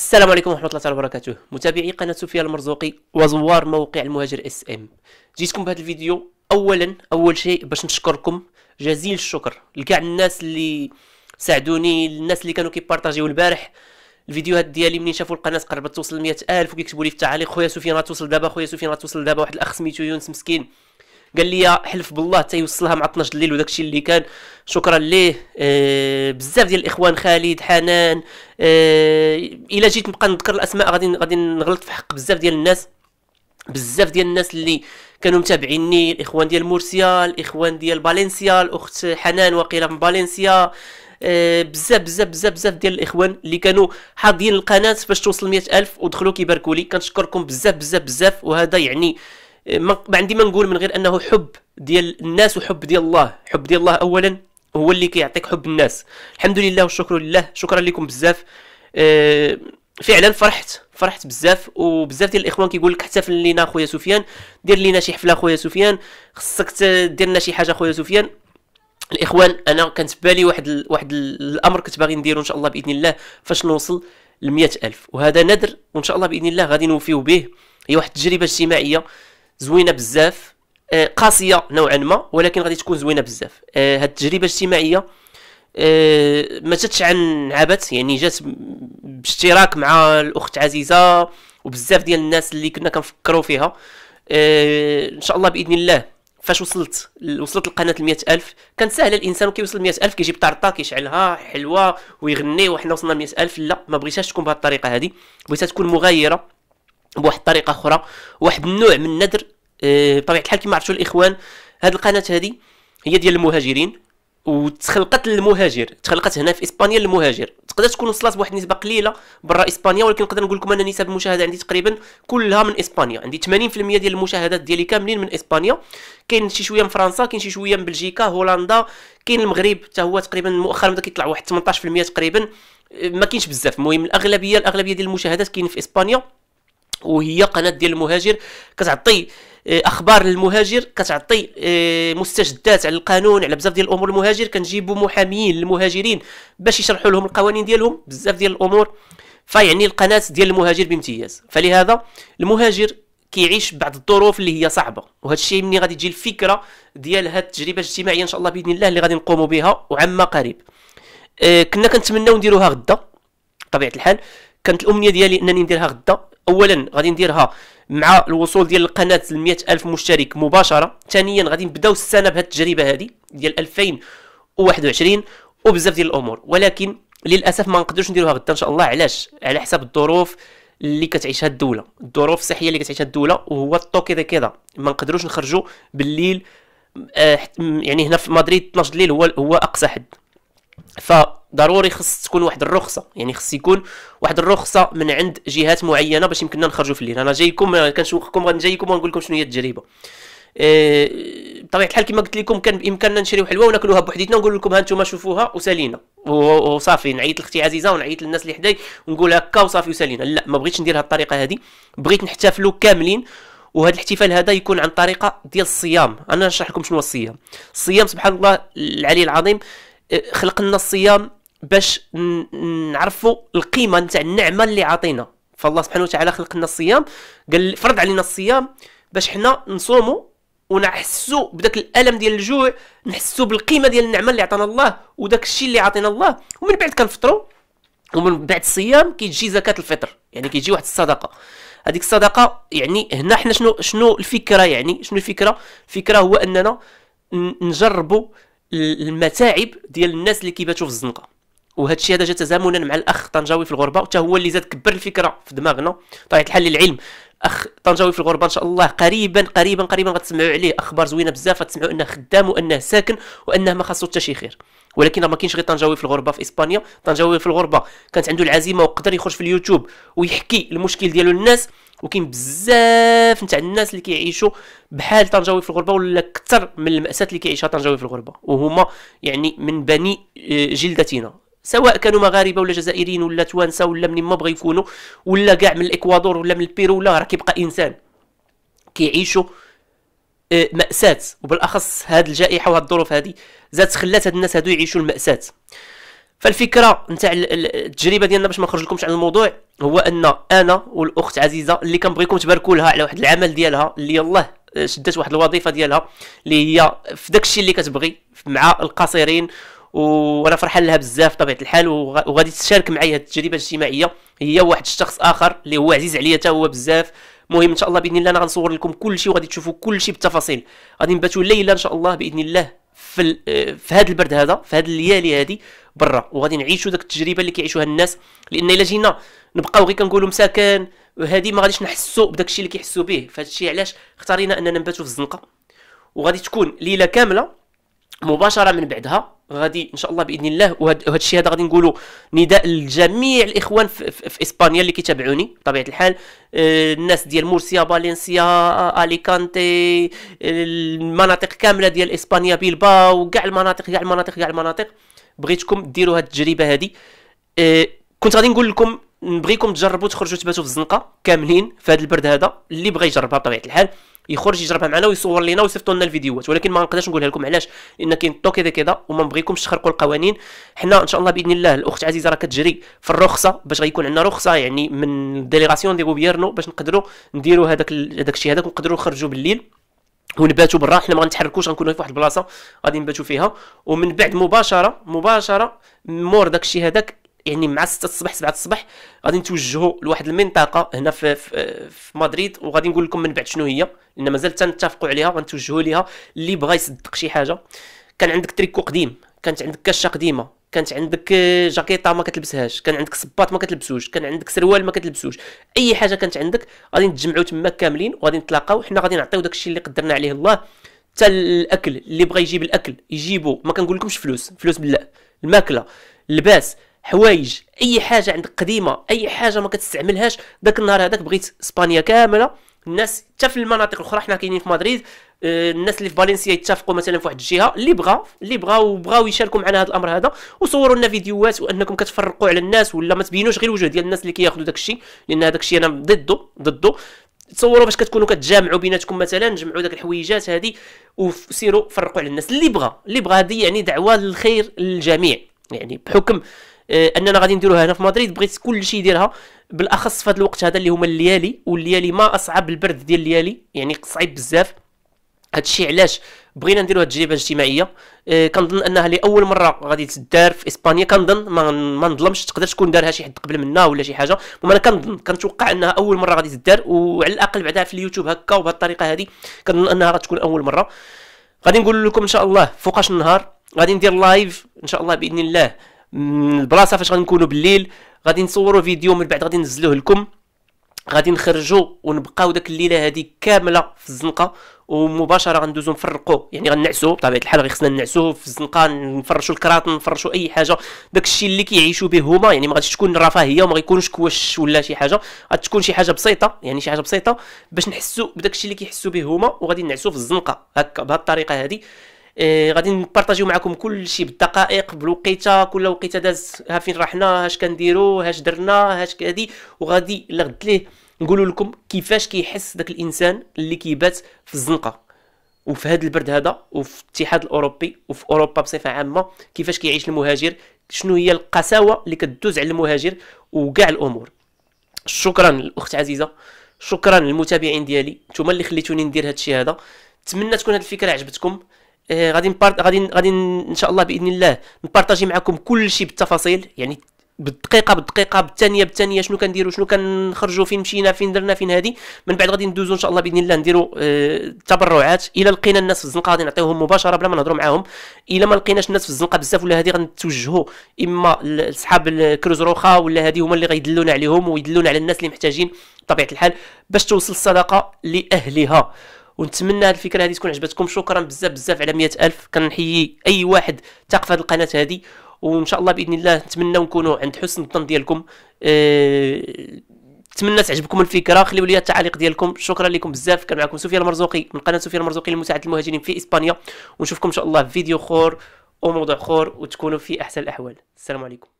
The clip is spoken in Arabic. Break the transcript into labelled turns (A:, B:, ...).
A: السلام عليكم ورحمه الله تعالى وبركاته متابعي قناه سوفيا المرزوقي وزوار موقع المهاجر اس ام جيتكم بهذا الفيديو اولا اول شيء باش نشكركم جزيل الشكر لكاع الناس اللي ساعدوني الناس اللي كانوا كيبارطاجيو البارح الفيديوهات ديالي منين شافوا القناه قربت توصل 100000 وكيكتبوا لي في التعاليق خويا سفيان غتوصل دابا خويا سفيان غتوصل دابا واحد الاخ سميتو يونس مسكين قال لي حلف بالله حتى يوصلها مع 12 الليل وداكشي اللي كان شكرا ليه آه بزاف ديال الاخوان خالد حنان آه جيت نبقى نذكر الاسماء غادي غادي نغلط في حق بزاف ديال الناس بزاف ديال الناس اللي كانوا متابعيني الاخوان ديال مورسيا الاخوان ديال بالنسيا الاخت حنان وقيله من بالنسيا آه، بزاف بزاف بزاف بزاف ديال الاخوان اللي كانوا حاضرين القناه باش توصل مئة الف ودخلوا كيباركوا لي كنشكركم بزاف بزاف بزاف وهذا يعني ما عندي ما نقول من غير انه حب ديال الناس وحب ديال الله حب ديال الله اولا هو اللي كيعطيك حب الناس الحمد لله والشكر لله شكرا لكم بزاف آه، فعلا فرحت فرحت بزاف وبزاف ديال الاخوان كيقول لك احتفل لينا خويا سفيان دير لينا شي حفله خويا سفيان خصك دير لنا شي حاجه خويا سفيان الاخوان انا كانت بالي واحد ال... واحد ال... الامر كنت باغي نديرو ان شاء الله باذن الله فاش نوصل ل ألف وهذا نذر وان شاء الله باذن الله غادي نوفيو به هي واحد التجربه اجتماعيه زوينه بزاف آه، قاسيه نوعا ما ولكن غادي تكون زوينه بزاف آه، هاد التجربه الاجتماعيه آه، ما جاتش عن عبث يعني جات باشتراك مع الاخت عزيزه وبزاف ديال الناس اللي كنا كنفكروا فيها ان شاء الله باذن الله فاش وصلت وصلت لقناه ل ألف كان ساهل الانسان كيوصل ل ألف كيجيب طرطه كيشعلها حلوه ويغني وحنا وصلنا ل ألف لا ما بغيتهاش تكون بهذه الطريقه هذه بغيتها تكون مغايره بواحد الطريقه اخرى واحد النوع من الندر آه، بطبيعه الحال كما عرفتوا الاخوان هذه القناه هذه هي ديال المهاجرين وتخلقت للمهاجر تخلقت هنا في اسبانيا للمهاجر تقدر تكون وصلت بواحد النسبه قليله برا اسبانيا ولكن نقدر نقول لكم ان نسب المشاهده عندي تقريبا كلها من اسبانيا عندي 80% ديال المشاهدات ديالي كاملين من اسبانيا كاين شي شويه من فرنسا كاين شي شويه من بلجيكا هولندا كاين المغرب حتى هو تقريبا مؤخرا بدا كيطلع واحد 18% تقريبا ما كاينش بزاف المهم الاغلبيه الاغلبيه ديال المشاهدات كاين في اسبانيا وهي قناه ديال المهاجر كتعطي آه، اخبار للمهاجر كتعطي آه، مستجدات على القانون على بزاف ديال الامور المهاجر كنجيبوا محاميين للمهاجرين باش يشرحوا لهم القوانين ديالهم بزاف ديال الامور فيعني القناه ديال المهاجر بامتياز فلهذا المهاجر كيعيش بعض الظروف اللي هي صعبه وهذا الشيء ملي غادي تجي الفكره ديال هذه التجربه الاجتماعيه ان شاء الله باذن الله اللي غادي نقوموا بها وعما قريب آه، كنا كنتمناو نديروها غدا بطبيعه الحال كانت الامنيه ديالي انني نديرها غدا اولا غادي نديرها مع الوصول ديال القناه ل ألف مشترك مباشره ثانيا غادي نبداو السنه بهذه التجربه هذه ديال 2021 وبزاف ديال الامور ولكن للاسف ما نقدرش نديروها غدا ان شاء الله علاش على حسب الظروف اللي كتعيشها الدوله الظروف الصحيه اللي كتعيشها الدوله وهو الطو كذا كذا ما نقدروش نخرجوا بالليل آه، يعني هنا في مدريد 12 الليل هو هو اقصى حد ف ضروري خص تكون واحد الرخصه يعني خص يكون واحد الرخصه من عند جهات معينه باش يمكننا نخرجوا في الليل انا جايكم كنشوقكم غنجيكم ونقول لكم شنو هي التجربه آه، بطبيعه الحال كما قلت لكم كان بامكاننا نشريو حلوه وناكلوها بوحديتنا ونقول لكم ها انتم شوفوها وسالينا وصافي نعيط لاختي عزيزه ونعيط للناس اللي حداي ونقول هكا وصافي وسالينا لا ما بغيتش ندير هذه الطريقه هذه بغيت نحتفلوا كاملين وهذا الاحتفال هذا يكون عن طريقه ديال الصيام انا نشرح لكم شنو هو الصيام الصيام سبحان الله العلي العظيم آه، خلق لنا الصيام باش نعرفوا القيمه نتاع النعمه اللي عطينا فالله سبحانه وتعالى خلق لنا الصيام قال فرض علينا الصيام باش حنا نصوموا ونحسوا بداك الالم ديال الجوع نحسوا بالقيمه ديال النعمه اللي عطانا الله وداك الشيء اللي عطينا الله ومن بعد كنفطروا ومن بعد الصيام كيجي زكاه الفطر يعني كيجي واحد الصدقه هذيك الصدقه يعني هنا حنا شنو شنو الفكره يعني شنو الفكره الفكره هو اننا نجربوا المتاعب ديال الناس اللي كيباتوا في الزنقه وهذا الشيء هذا جا تزامنا مع الاخ طنجاوي في الغربه وتا هو اللي زاد كبر الفكره في دماغنا طبيعه الحال للعلم اخ طنجاوي في الغربه ان شاء الله قريبا قريبا قريبا غتسمعوا عليه اخبار زوينه بزاف غتسمعوا انه خدام وانه ساكن وانه ما خاصو حتى شي خير ولكن ما كاينش غير طنجاوي في الغربه في اسبانيا طنجاوي في الغربه كانت عنده العزيمه وقدر يخرج في اليوتيوب ويحكي المشكل ديالو للناس وكاين بزاف نتاع الناس اللي كيعيشوا بحال طنجاوي في الغربه ولا اكثر من الماساه اللي كيعيشها طنجاوي في الغربه وهما يعني من بني آه، جلدتنا سواء كانوا مغاربه ولا جزائريين ولا توانسه ولا من ما بغى يكونوا ولا كاع من الاكوادور ولا من البيرو ولا راه كيبقى انسان كيعيشوا آه، مأساة وبالأخص هاد الجائحة وهاد الظروف هادي زادت خلات هاد الناس هادو يعيشوا المأساة فالفكرة نتاع التجربة ديالنا باش ما لكمش على الموضوع هو أن أنا والأخت عزيزة اللي كنبغيكم تباركوا لها على واحد العمل ديالها اللي يلاه شدات واحد الوظيفة ديالها اللي هي في داكشي اللي كتبغي مع القصيرين وانا فرحان لها بزاف بطبيعه الحال وغادي تشارك معايا هذه التجربه الاجتماعيه هي واحد الشخص اخر اللي هو عزيز عليا حتى هو بزاف المهم ان شاء الله باذن الله انا غنصور لكم كل شيء وغادي تشوفوا كل شيء بالتفاصيل غادي نباتوا ليله ان شاء الله باذن الله في في هذا البرد هذا في هذه الليالي هذه برا وغادي نعيشوا ذاك التجربه اللي كيعيشوها الناس لان الا جينا نبقاو غير كنقولوا مساكن هذه ما غاديش نحسوا بداك الشيء اللي كيحسوا به فهاد علاش اختارينا اننا نباتوا في الزنقه وغادي تكون ليله كامله مباشره من بعدها غادي ان شاء الله باذن الله وهذا الشيء هذا غادي نقولوا نداء لجميع الاخوان في, في, في اسبانيا اللي كيتابعوني بطبيعه الحال آه، الناس ديال مورسيا فالنسيا اليكانتي المناطق كامله ديال اسبانيا بيلباو كاع المناطق كاع المناطق كاع المناطق بغيتكم ديروا هذه التجربه هذه آه، كنت غادي نقول لكم نبغيكم تجربوا تخرجوا تباتوا في الزنقه كاملين في هذا البرد هذا اللي بغى يجربها بطبيعه الحال يخرج يجربها معنا ويصور لينا ويصيفطوا لنا الفيديوهات ولكن ما نقدرش نقولها لكم علاش لان كاين طوكي كذا كذا وما نبغيكمش تخرقوا القوانين حنا ان شاء الله باذن الله الاخت عزيزه راه كتجري في الرخصه باش غيكون عندنا رخصه يعني من ديليغاسيون دي غوبيرنو باش نقدروا نديروا هذاك هذاك الشيء هذاك ونقدروا نخرجوا بالليل ونباتوا برا حنا ما غنتحركوش غنكونوا في واحد البلاصه غادي نباتوا فيها ومن بعد مباشره مباشره مور داك الشيء هذاك يعني مع 6 الصباح 7 الصباح غادي نتوجهوا لواحد المنطقه هنا في, في, في مدريد وغادي نقول لكم من بعد شنو هي لان مازال تنتفقوا عليها غنتوجهوا ليها اللي بغى يصدق شي حاجه كان عندك تريكو قديم كانت عندك كاشه قديمه كانت عندك آه، جاكيطه ما كتلبسهاش كان عندك صباط ما كتلبسوش كان عندك سروال ما كتلبسوش اي حاجه كانت عندك غادي نتجمعوا تما كاملين وغادي نتلاقاو حنا غادي نعطيو داكشي اللي قدرنا عليه الله حتى الاكل اللي بغى يجيب الاكل يجيبو ما كنقول لكمش فلوس فلوس بالله الماكله اللباس حوايج اي حاجه عندك قديمه اي حاجه ما كتستعملهاش داك النهار هذاك بغيت اسبانيا كامله الناس حتى في المناطق الاخرى حنا كاينين في مدريد آه، الناس اللي في فالنسيا يتفقوا مثلا في واحد الجهه اللي بغى اللي بغى وبغاو يشاركوا معنا هذا الامر هذا وصوروا لنا فيديوهات وانكم كتفرقوا على الناس ولا ما تبينوش غير الوجه ديال الناس اللي كياخذوا داك الشيء لان هذاك الشيء انا ضده ضده تصوروا باش كتكونوا كتجامعوا بيناتكم مثلا جمعوا داك الحويجات هذه وسيروا فرقوا على الناس اللي بغى اللي بغى هذه يعني دعوه للخير للجميع يعني بحكم آه، اننا غادي نديروها هنا في مدريد بغيت كلشي يديرها بالاخص في هذا الوقت هذا اللي هما الليالي والليالي ما اصعب البرد ديال الليالي يعني صعيب بزاف هادشي علاش بغينا نديروا هذه التجربه الاجتماعيه آه، كنظن انها لاول مره غادي تدار في اسبانيا كنظن ما, ما نظلمش تقدر تكون دارها شي حد قبل منا ولا شي حاجه المهم انا كنظن كنتوقع انها اول مره غادي تدار وعلى الاقل بعدها في اليوتيوب هكا وبهذه الطريقه هذه كنظن انها غتكون اول مره غادي نقول لكم ان شاء الله فوقاش النهار غادي ندير لايف ان شاء الله باذن الله البلاصه فاش غنكونوا بالليل غادي نصوروا فيديو من بعد غادي ننزلوه لكم غادي نخرجوا ونبقاو داك الليله هذه كامله في الزنقه ومباشره غندوزو نفرقوا يعني غنعسوا بطبيعه الحال خصنا نعسوا في الزنقه نفرشوا الكراط نفرشوا اي حاجه داكشي اللي كيعيشوا به هما يعني ما غاديش تكون رفاهيه وما غيكونش كواش ولا شي حاجه غتكون شي حاجه بسيطه يعني شي حاجه بسيطه باش نحسوا بداكشي اللي كيحسوا به هما وغادي نعسوا في الزنقه هكا بهذه الطريقه هذه إيه غادي نبارطاجيو معكم كل شيء بالدقائق بالوقيته كل وقيته داز ها فين رحنا هاش كنديرو هاش درنا هاش كادي وغادي لغد ليه نقول لكم كيفاش كيحس داك الانسان اللي كيبات في الزنقه وفي هذا البرد هذا وفي الاتحاد الاوروبي وفي اوروبا بصفه عامه كيفاش كيعيش المهاجر شنو هي القساوه اللي كدوز على المهاجر وكاع الامور شكرا الاخت عزيزه شكرا للمتابعين ديالي نتوما اللي خليتوني ندير هذا الشيء هذا نتمنى تكون هذه الفكره عجبتكم آه، غادي نبارت... غادي غادي ان شاء الله باذن الله نبارطاجي معكم كل شيء بالتفاصيل يعني بالدقيقه بالدقيقه بالثانيه بالثانيه شنو كنديروا شنو كنخرجوا فين مشينا فين درنا فين هذه من بعد غادي ندوزو ان شاء الله باذن الله نديروا التبرعات آه، الا لقينا الناس في الزنقه غادي نعطيوهم مباشره بلا ما نهضروا معاهم الا ما لقيناش الناس في الزنقه بزاف ولا هذه غنتوجهوا اما لصحاب الكروز روخا ولا هذه هما اللي غيدلونا عليهم ويدلونا على الناس اللي محتاجين بطبيعه الحال باش توصل الصدقه لاهلها ونتمنى الفكره هذه تكون عجبتكم شكرا بزاف بزاف على مئة الف كنحيي اي واحد تاق في هذه القناه هذه وان شاء الله باذن الله نتمنى نكونوا عند حسن الظن ديالكم آه، نتمنى أه... تعجبكم الفكره خليو لي التعاليق ديالكم شكرا لكم بزاف كان معكم سفيان المرزوقي من قناه سفيان المرزوقي لمساعده المهاجرين في اسبانيا ونشوفكم ان شاء الله في فيديو اخر وموضوع اخر وتكونوا في احسن الاحوال السلام عليكم